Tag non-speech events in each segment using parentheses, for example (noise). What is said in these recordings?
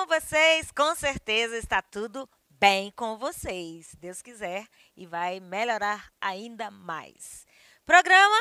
com vocês? Com certeza está tudo bem com vocês, Deus quiser, e vai melhorar ainda mais. Programa,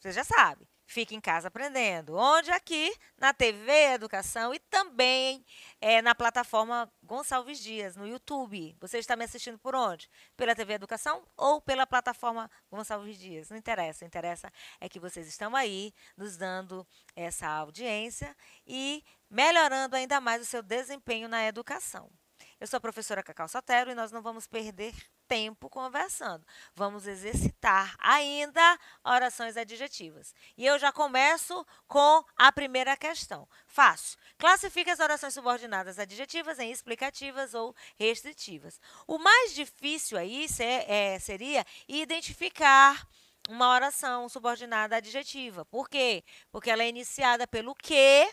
você já sabe, Fique em Casa Aprendendo, onde aqui na TV Educação e também é, na plataforma Gonçalves Dias, no YouTube. Você está me assistindo por onde? Pela TV Educação ou pela plataforma Gonçalves Dias? Não interessa, o interessa é que vocês estão aí nos dando essa audiência e melhorando ainda mais o seu desempenho na educação. Eu sou a professora Cacau Sotero e nós não vamos perder tempo conversando. Vamos exercitar ainda orações adjetivas. E eu já começo com a primeira questão. Fácil. Classifique as orações subordinadas adjetivas em explicativas ou restritivas. O mais difícil aí é, seria identificar uma oração subordinada adjetiva. Por quê? Porque ela é iniciada pelo que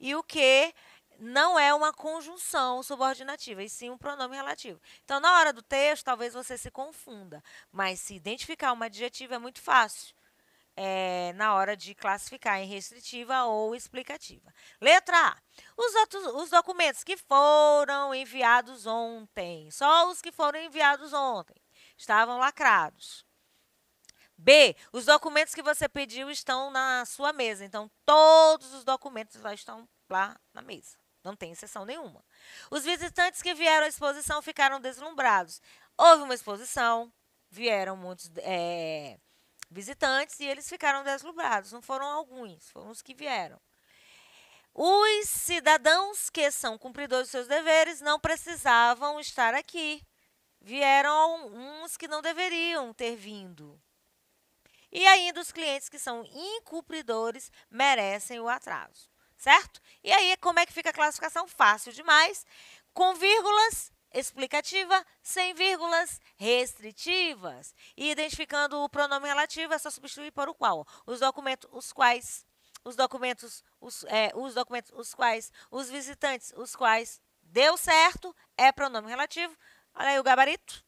e o que não é uma conjunção subordinativa, e sim um pronome relativo. Então, na hora do texto, talvez você se confunda, mas se identificar um adjetivo é muito fácil. É, na hora de classificar em restritiva ou explicativa. Letra A. Os, outros, os documentos que foram enviados ontem, só os que foram enviados ontem, estavam lacrados. B. Os documentos que você pediu estão na sua mesa. Então, todos os documentos lá estão lá na mesa. Não tem exceção nenhuma. Os visitantes que vieram à exposição ficaram deslumbrados. Houve uma exposição, vieram muitos é, visitantes e eles ficaram deslumbrados. Não foram alguns, foram os que vieram. Os cidadãos que são cumpridores dos seus deveres não precisavam estar aqui. Vieram uns que não deveriam ter vindo. E ainda os clientes que são incumpridores merecem o atraso certo? E aí, como é que fica a classificação? Fácil demais. Com vírgulas, explicativa, sem vírgulas, restritivas. E identificando o pronome relativo, é só substituir por o qual. Os documentos, os quais, os documentos, os, é, os documentos, os quais, os visitantes, os quais. Deu certo, é pronome relativo. Olha aí o gabarito.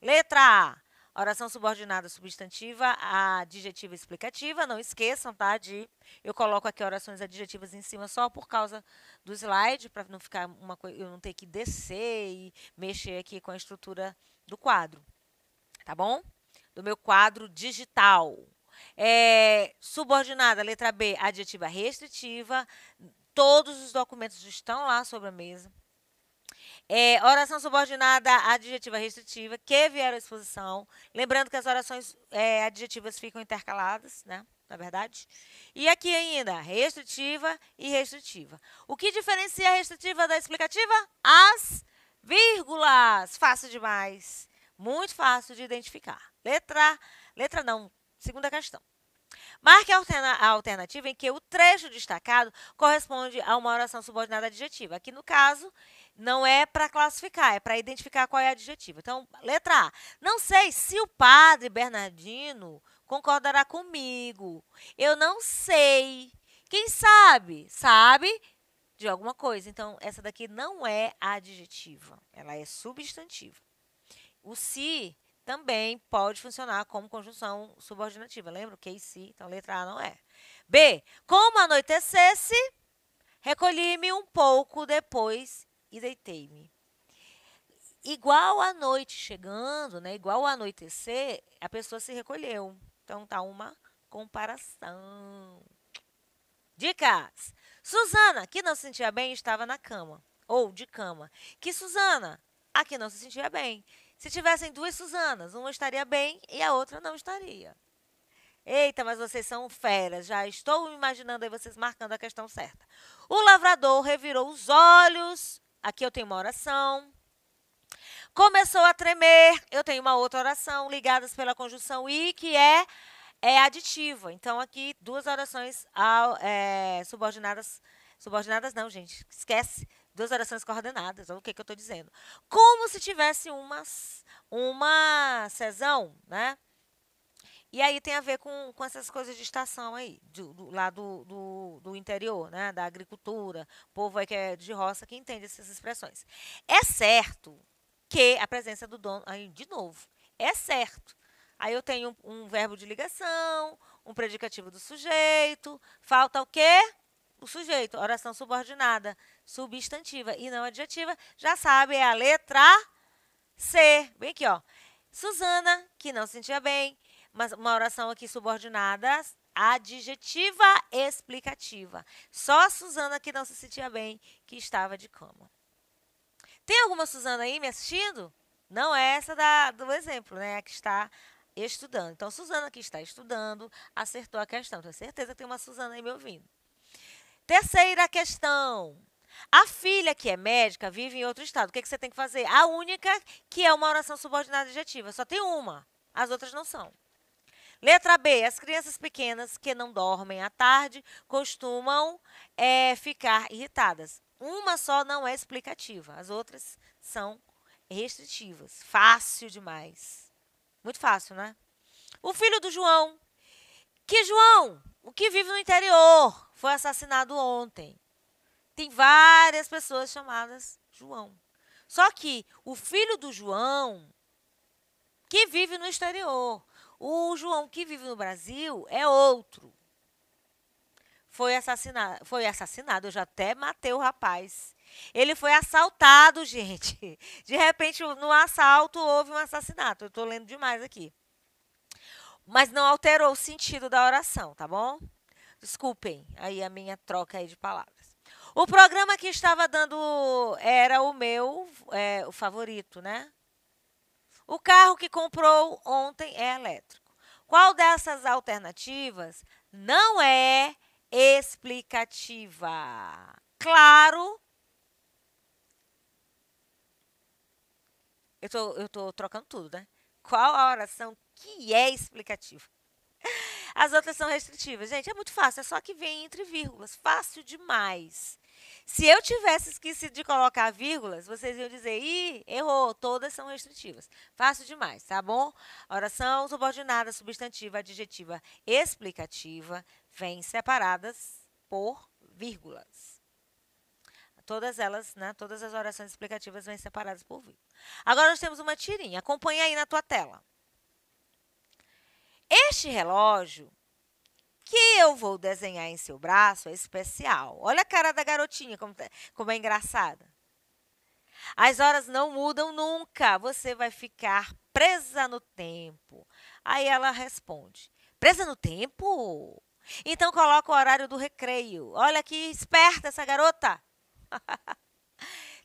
Letra A. Oração subordinada substantiva, adjetiva explicativa. Não esqueçam, tá? De, eu coloco aqui orações adjetivas em cima só por causa do slide, para não ficar uma coisa. Eu não ter que descer e mexer aqui com a estrutura do quadro. Tá bom? Do meu quadro digital. É, subordinada, letra B, adjetiva restritiva. Todos os documentos estão lá sobre a mesa. É, oração subordinada adjetiva restritiva, que vieram à exposição. Lembrando que as orações é, adjetivas ficam intercaladas, né? Na verdade. E aqui ainda, restritiva e restritiva. O que diferencia a restritiva da explicativa? As vírgulas. Fácil demais. Muito fácil de identificar. Letra, letra não, segunda questão. Marque a alternativa em que o trecho destacado corresponde a uma oração subordinada adjetiva. Aqui, no caso, não é para classificar, é para identificar qual é o adjetivo. Então, letra A. Não sei se o padre Bernardino concordará comigo. Eu não sei. Quem sabe? Sabe de alguma coisa. Então, essa daqui não é adjetiva, ela é substantiva. O se também pode funcionar como conjunção subordinativa. Lembra o que e é se? Então, letra A não é. B. Como anoitecesse, recolhi-me um pouco depois e deitei-me. Igual à noite chegando, né, igual ao anoitecer, a pessoa se recolheu. Então tá uma comparação. Dicas. Suzana, que não se sentia bem, estava na cama ou de cama. Que Suzana, a que não se sentia bem. Se tivessem duas Suzanas, uma estaria bem e a outra não estaria. Eita, mas vocês são feras. Já estou imaginando aí vocês marcando a questão certa. O lavrador revirou os olhos Aqui eu tenho uma oração. Começou a tremer, eu tenho uma outra oração ligadas pela conjunção e que é é aditiva. Então aqui duas orações ao, é, subordinadas, subordinadas não, gente, esquece. Duas orações coordenadas, o que, que eu estou dizendo? Como se tivesse uma uma cesão, né? E aí tem a ver com, com essas coisas de estação aí, do, lá do, do, do, interior, né? da agricultura, povo aí que é de roça que entende essas expressões. É certo que a presença do dono. Aí, de novo, é certo. Aí eu tenho um, um verbo de ligação, um predicativo do sujeito, falta o quê? o sujeito, oração subordinada, substantiva e não adjetiva, já sabe, é a letra C. Bem aqui, ó. Suzana, que não se sentia bem, uma, uma oração aqui subordinada adjetiva explicativa. Só a Suzana que não se sentia bem, que estava de cama. Tem alguma Suzana aí me assistindo? Não é essa da, do exemplo, né? A que está estudando. Então, Suzana que está estudando acertou a questão. Tenho certeza que tem uma Suzana aí me ouvindo. Terceira questão. A filha que é médica vive em outro estado. O que, é que você tem que fazer? A única que é uma oração subordinada adjetiva. Só tem uma. As outras não são. Letra B. As crianças pequenas que não dormem à tarde costumam é, ficar irritadas. Uma só não é explicativa, as outras são restritivas. Fácil demais. Muito fácil, né? O filho do João. Que João, o que vive no interior, foi assassinado ontem. Tem várias pessoas chamadas João. Só que o filho do João, que vive no exterior, o João que vive no Brasil é outro. Foi assassinado, foi assassinado, eu já até matei o rapaz. Ele foi assaltado, (laughs) gente. De repente, no assalto houve um assassinato. Eu estou lendo demais aqui. Mas não alterou o sentido da oração, tá bom? Desculpem aí a minha troca aí de palavras. O programa que estava dando era o meu é, o favorito, né? O carro que comprou ontem é elétrico. Qual dessas alternativas não é explicativa? Claro. Eu tô, tô trocando tudo, né? Qual a oração que é explicativa? As outras são restritivas. Gente, é muito fácil, é só que vem entre vírgulas. Fácil demais. Se eu tivesse esquecido de colocar vírgulas, vocês iam dizer, ih, errou, todas são restritivas. Fácil demais, tá bom? Oração subordinada, substantiva, adjetiva, explicativa, vêm separadas por vírgulas. Todas elas, né, todas as orações explicativas vêm separadas por vírgula. Agora nós temos uma tirinha. Acompanha aí na tua tela. Este relógio que eu vou desenhar em seu braço é especial. Olha a cara da garotinha, como, tá, como é engraçada. As horas não mudam nunca. Você vai ficar presa no tempo. Aí ela responde: Presa no tempo? Então coloca o horário do recreio. Olha que esperta essa garota! (laughs)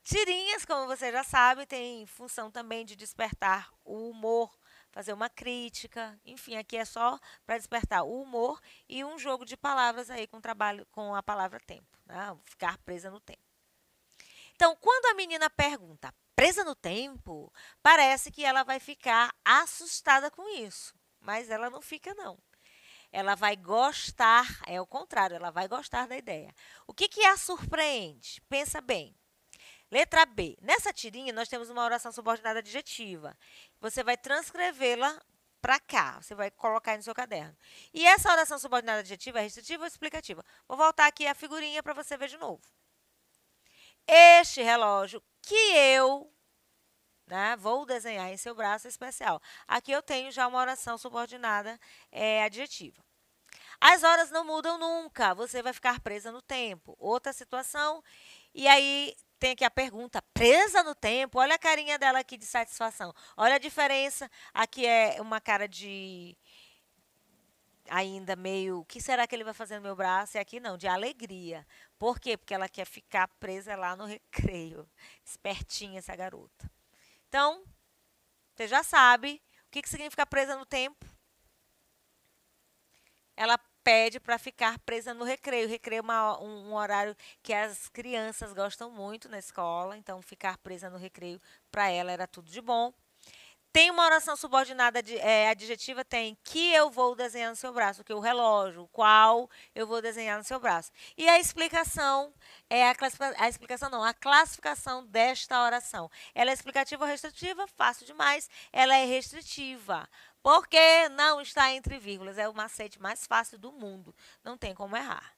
Tirinhas, como você já sabe, tem função também de despertar o humor fazer uma crítica. Enfim, aqui é só para despertar o humor e um jogo de palavras aí com trabalho com a palavra tempo, né? ficar presa no tempo. Então, quando a menina pergunta presa no tempo, parece que ela vai ficar assustada com isso, mas ela não fica não ela vai gostar, é o contrário, ela vai gostar da ideia. O que, que a surpreende? Pensa bem. Letra B. Nessa tirinha, nós temos uma oração subordinada adjetiva. Você vai transcrevê-la para cá. Você vai colocar aí no seu caderno. E essa oração subordinada adjetiva é restritiva ou explicativa? Vou voltar aqui a figurinha para você ver de novo. Este relógio que eu né, vou desenhar em seu braço especial. Aqui eu tenho já uma oração subordinada é, adjetiva. As horas não mudam nunca, você vai ficar presa no tempo. Outra situação, e aí tem aqui a pergunta, presa no tempo. Olha a carinha dela aqui de satisfação. Olha a diferença. Aqui é uma cara de ainda meio, o que será que ele vai fazer no meu braço? E é aqui não, de alegria. Por quê? Porque ela quer ficar presa lá no (laughs) recreio. Espertinha essa garota. Então, você já sabe o que, que significa presa no tempo. Ela pede para ficar presa no recreio. O recreio é uma, um, um, horário que as crianças gostam muito na escola, então ficar presa no recreio para ela era tudo de bom. Tem uma oração subordinada de, é, adjetiva, tem que eu vou desenhar no seu braço, que o relógio, o qual eu vou desenhar no seu braço. E a explicação, é a, a explicação não, a classificação desta oração. Ela é explicativa ou restritiva? Fácil demais. Ela é restritiva. Porque não está entre vírgulas. É o macete mais fácil do mundo. Não tem como errar.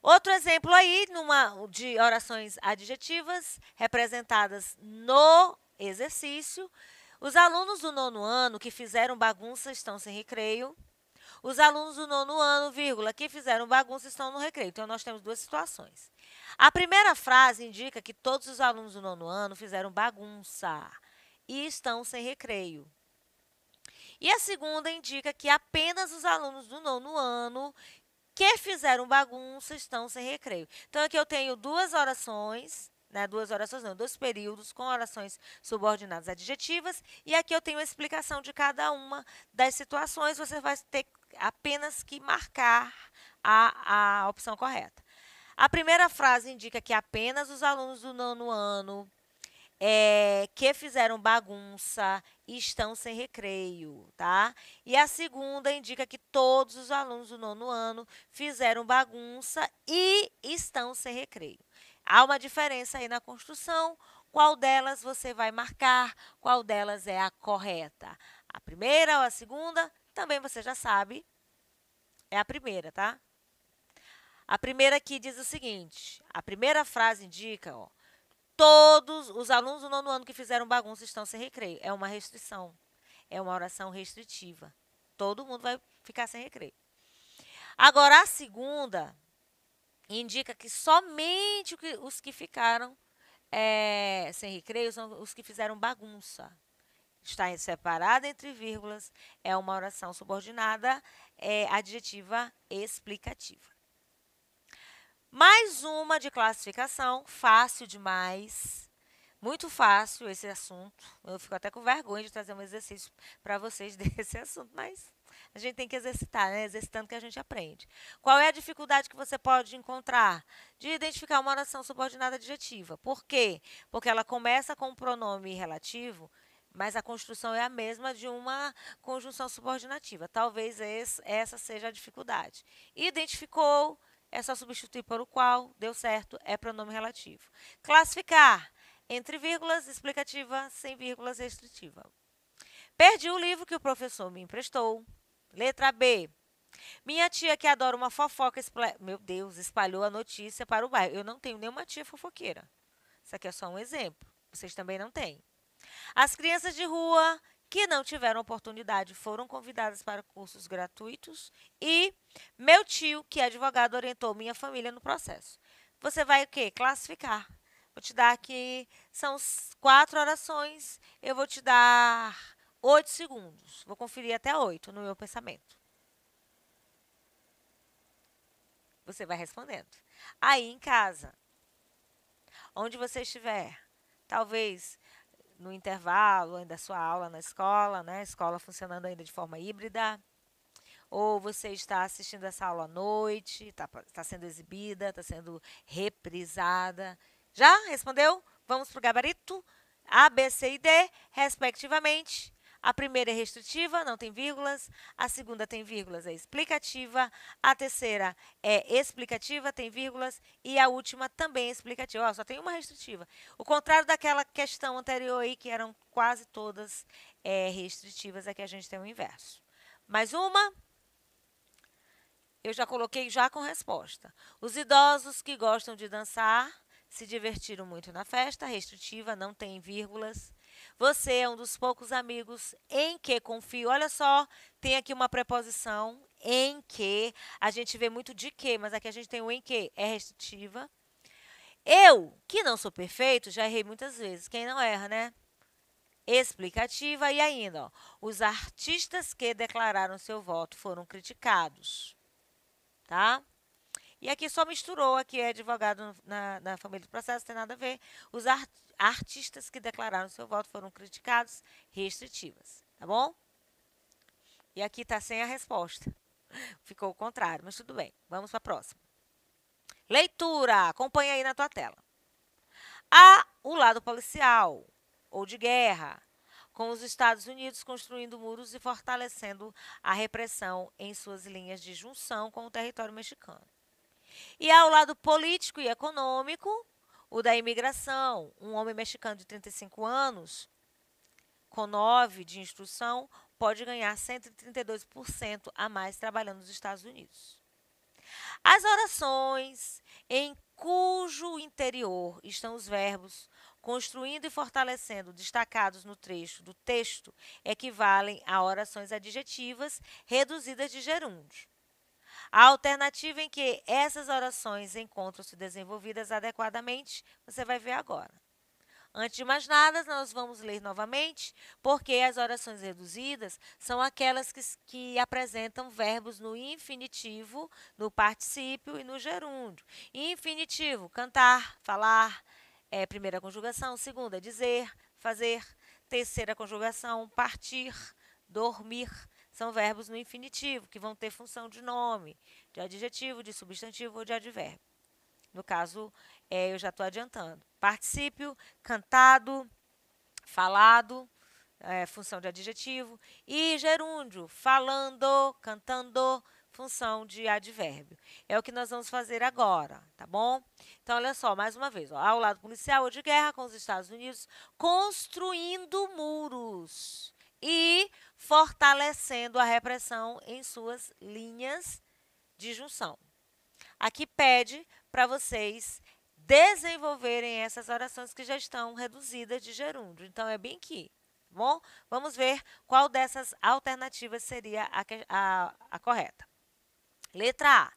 Outro exemplo aí numa, de orações adjetivas representadas no exercício. Os alunos do nono ano que fizeram bagunça estão sem recreio. Os alunos do nono ano, vírgula, que fizeram bagunça estão no recreio. Então, nós temos duas situações. A primeira frase indica que todos os alunos do nono ano fizeram bagunça e estão sem recreio. E a segunda indica que apenas os alunos do nono ano que fizeram bagunça estão sem recreio. Então, aqui eu tenho duas orações, né, duas orações não, dois períodos com orações subordinadas adjetivas, e aqui eu tenho a explicação de cada uma das situações, você vai ter apenas que marcar a, a opção correta. A primeira frase indica que apenas os alunos do nono ano é, que fizeram bagunça e estão sem recreio, tá? E a segunda indica que todos os alunos do nono ano fizeram bagunça e estão sem recreio. Há uma diferença aí na construção. Qual delas você vai marcar? Qual delas é a correta? A primeira ou a segunda? Também você já sabe. É a primeira, tá? A primeira aqui diz o seguinte: a primeira frase indica ó, todos os alunos do nono ano que fizeram bagunça estão sem recreio. É uma restrição. É uma oração restritiva. Todo mundo vai ficar sem recreio. Agora, a segunda indica que somente os que ficaram é, sem recreio são os que fizeram bagunça. Está separada entre vírgulas, é uma oração subordinada, é adjetiva explicativa. Mais uma de classificação, fácil demais. Muito fácil esse assunto. Eu fico até com vergonha de trazer um exercício para vocês (laughs) desse assunto, mas a gente tem que exercitar, né? Exercitando que a gente aprende. Qual é a dificuldade que você pode encontrar de identificar uma oração subordinada adjetiva? Por quê? Porque ela começa com um pronome relativo mas a construção é a mesma de uma conjunção subordinativa. Talvez esse, essa seja a dificuldade. Identificou, é só substituir por o qual, deu certo, é pronome relativo. Classificar, entre vírgulas, explicativa, sem vírgulas, restritiva. Perdi o livro que o professor me emprestou. Letra B. Minha tia, que adora uma fofoca, meu Deus, espalhou a notícia para o bairro. Eu não tenho nenhuma tia fofoqueira. Isso aqui é só um exemplo. Vocês também não têm. As crianças de rua que não tiveram oportunidade foram convidadas para cursos gratuitos e meu tio, que é advogado, orientou minha família no processo. Você vai o quê? Classificar. Vou te dar aqui, são quatro orações, eu vou te dar oito segundos. Vou conferir até oito no meu pensamento. Você vai respondendo. Aí em casa, onde você estiver, talvez no intervalo ainda da sua aula na escola, né? Escola funcionando ainda de forma híbrida. Ou você está assistindo essa aula à noite, está tá sendo exibida, está sendo reprisada. Já respondeu? Vamos para o gabarito A, B, C e D, respectivamente. A primeira é restritiva, não tem vírgulas. A segunda tem vírgulas, é explicativa. A terceira é explicativa, tem vírgulas. E a última também é explicativa. Oh, só tem uma restritiva. O contrário daquela questão anterior aí, que eram quase todas é, restritivas, aqui é a gente tem o inverso. Mais uma. Eu já coloquei já com resposta. Os idosos que gostam de dançar se divertiram muito na festa, restritiva, não tem vírgulas. Você é um dos poucos amigos em que confio. Olha só, tem aqui uma preposição em que. A gente vê muito de que, mas aqui a gente tem o em que. É restritiva. Eu, que não sou perfeito, já errei muitas vezes. Quem não erra, né? Explicativa e ainda, ó, os artistas que declararam seu voto foram criticados. Tá? E aqui só misturou, aqui é advogado na, na família do processo, não tem nada a ver. Os art, artistas que declararam seu voto foram criticados, restritivas, tá bom? E aqui está sem a resposta. (laughs) Ficou o contrário, mas tudo bem. Vamos para a próxima. Leitura, acompanha aí na tua tela. Há o lado policial, ou de guerra, com os Estados Unidos construindo muros e fortalecendo a repressão em suas linhas de junção com o território mexicano. E ao lado político e econômico, o da imigração, um homem mexicano de 35 anos, com 9 de instrução, pode ganhar 132% a mais trabalhando nos Estados Unidos. As orações em cujo interior estão os verbos construindo e fortalecendo, destacados no trecho do texto, equivalem a orações adjetivas reduzidas de gerúndio. A alternativa em que essas orações encontram-se desenvolvidas adequadamente, você vai ver agora. Antes de mais nada, nós vamos ler novamente, porque as orações reduzidas são aquelas que, que apresentam verbos no infinitivo, no particípio e no gerúndio. Infinitivo, cantar, falar, é, primeira conjugação, segunda, dizer, fazer, terceira conjugação, partir, dormir, são verbos no infinitivo, que vão ter função de nome, de adjetivo, de substantivo ou de advérbio. No caso, é, eu já estou adiantando. Particípio, cantado, falado, é, função de adjetivo. E gerúndio, falando, cantando, função de advérbio. É o que nós vamos fazer agora, tá bom? Então, olha só, mais uma vez, ó, ao lado policial ou de guerra com os Estados Unidos, construindo muros e fortalecendo a repressão em suas linhas de junção. Aqui pede para vocês desenvolverem essas orações que já estão reduzidas de gerúndio. Então, é bem aqui. Tá bom, vamos ver qual dessas alternativas seria a, a, a correta. Letra A.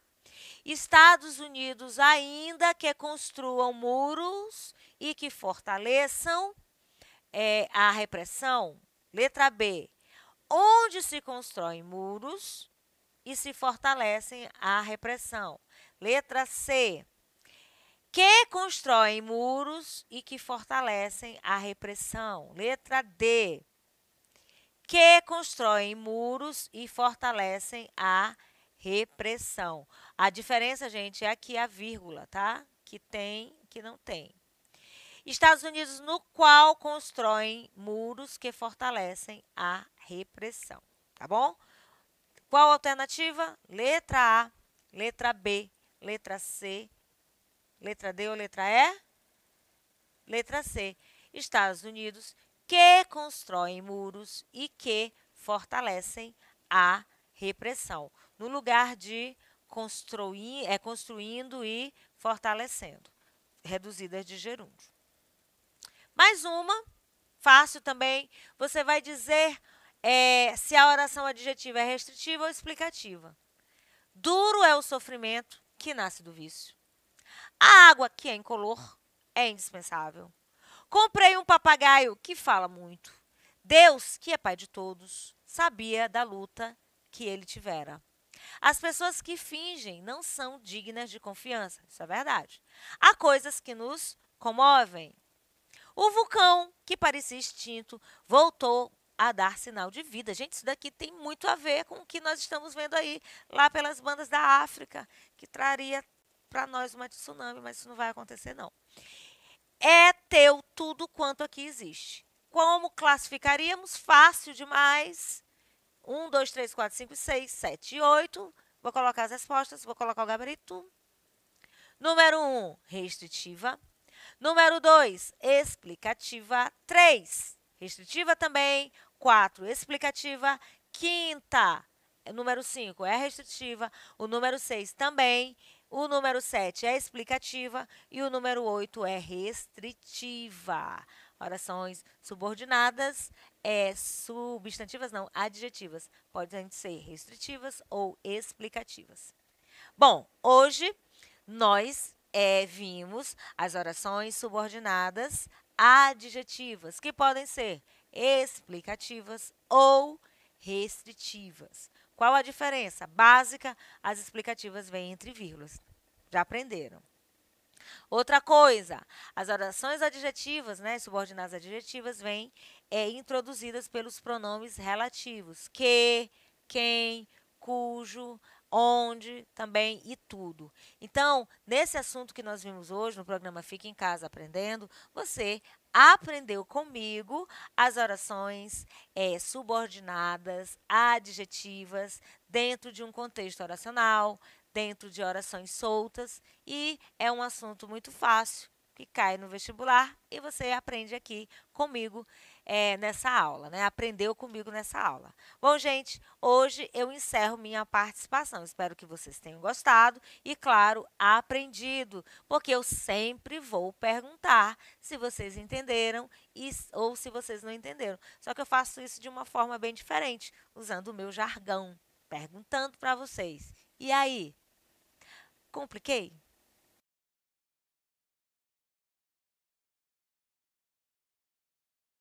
Estados Unidos, ainda que construam muros e que fortaleçam é, a repressão. Letra B onde se constroem muros e se fortalecem a repressão. Letra C. Que constroem muros e que fortalecem a repressão. Letra D. Que constroem muros e fortalecem a repressão. A diferença, gente, é aqui a vírgula, tá? Que tem, que não tem. Estados Unidos, no qual constroem muros que fortalecem a repressão, tá bom? Qual alternativa? Letra A, letra B, letra C, letra D ou letra E? Letra C. Estados Unidos que constroem muros e que fortalecem a repressão, no lugar de construir, é, construindo e fortalecendo, reduzidas de gerúndio. Mais uma, fácil também, você vai dizer é, se a oração adjetiva é restritiva ou explicativa. Duro é o sofrimento que nasce do vício. A água, que é incolor, é indispensável. Comprei um papagaio que fala muito. Deus, que é pai de todos, sabia da luta que ele tivera. As pessoas que fingem não são dignas de confiança, isso é verdade. Há coisas que nos comovem. O vulcão, que parecia extinto, voltou a dar sinal de vida. Gente, isso daqui tem muito a ver com o que nós estamos vendo aí, lá pelas bandas da África, que traria para nós uma tsunami, mas isso não vai acontecer, não. É teu tudo quanto aqui existe. Como classificaríamos? Fácil demais. 1, 2, 3, 4, 5, 6, 7 e 8. Vou colocar as respostas, vou colocar o gabarito. Número 1, restritiva. Número 2, explicativa. 3, restritiva também. 4, explicativa. Quinta, é número 5 é restritiva. O número 6 também. O número 7 é explicativa e o número 8 é restritiva. Orações subordinadas é substantivas, não, adjetivas. Podem ser restritivas ou explicativas. Bom, hoje nós é, vimos as orações subordinadas adjetivas, que podem ser explicativas ou restritivas. Qual a diferença? Básica, as explicativas vêm entre vírgulas. Já aprenderam. Outra coisa, as orações adjetivas, né, subordinadas adjetivas, vêm é, introduzidas pelos pronomes relativos. Que, quem, cujo, onde, também e tudo. Então, nesse assunto que nós vimos hoje no programa Fique em Casa Aprendendo, você aprendeu comigo as orações é, subordinadas, adjetivas, dentro de um contexto oracional, dentro de orações soltas, e é um assunto muito fácil que cai no vestibular e você aprende aqui comigo é, nessa aula, né? Aprendeu comigo nessa aula. Bom, gente, hoje eu encerro minha participação. Espero que vocês tenham gostado e, claro, aprendido, porque eu sempre vou perguntar se vocês entenderam e, ou se vocês não entenderam. Só que eu faço isso de uma forma bem diferente, usando o meu jargão, perguntando para vocês. E aí? Compliquei?